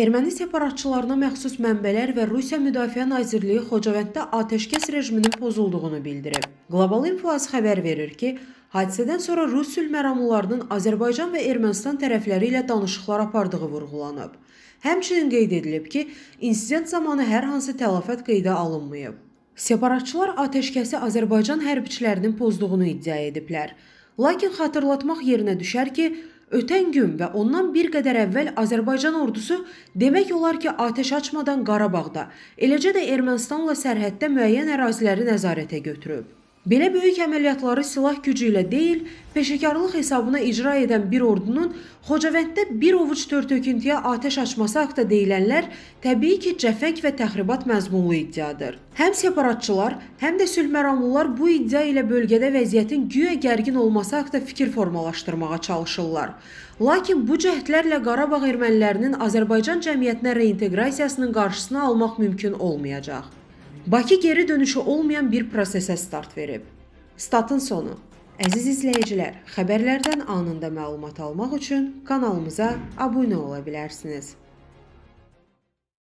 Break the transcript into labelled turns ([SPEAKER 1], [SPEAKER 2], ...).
[SPEAKER 1] Erməni separatçılarına məxsus mənbələr və Rusiya Müdafiə Nazirliyi Xocavənddə atəşkəs rejiminin pozulduğunu bildirib. Qlobal İnfoaz xəbər verir ki, hadisədən sonra Rus sülh məramlılarının Azərbaycan və Ermənistan tərəfləri ilə danışıqlar apardığı vurğulanıb. Həmçinin qeyd edilib ki, insident zamanı hər hansı tələfat qeydə alınmayıb. Separatçılar atəşkəsi Azərbaycan hərbçilərinin pozduğunu iddia ediblər. Lakin xatırlatmaq yerinə düşər ki, Ötən gün və ondan bir qədər əvvəl Azərbaycan ordusu demək olar ki, atəş açmadan Qarabağda, eləcə də Ermənistanla sərhəddə müəyyən əraziləri nəzarətə götürüb. Belə böyük əməliyyatları silah gücü ilə deyil, peşəkarlıq hesabına icra edən bir ordunun Xocavənddə bir ovuc törtöküntüyə atəş açması haqda deyilənlər təbii ki, cəfəng və təxribat məzmunlu iddiadır. Həm separatçılar, həm də sülhməramlılar bu iddia ilə bölgədə vəziyyətin güya gərgin olması haqda fikir formalaşdırmağa çalışırlar. Lakin bu cəhdlərlə Qarabağ ermənilərinin Azərbaycan cəmiyyətinə reinteqrasiyasının qarşısını almaq mümkün olmayacaq. Bakı geri dönüşü olmayan bir prosesə start verib. Statın sonu. Əziz izləyicilər, xəbərlərdən anında məlumat almaq üçün kanalımıza abunə ola bilərsiniz.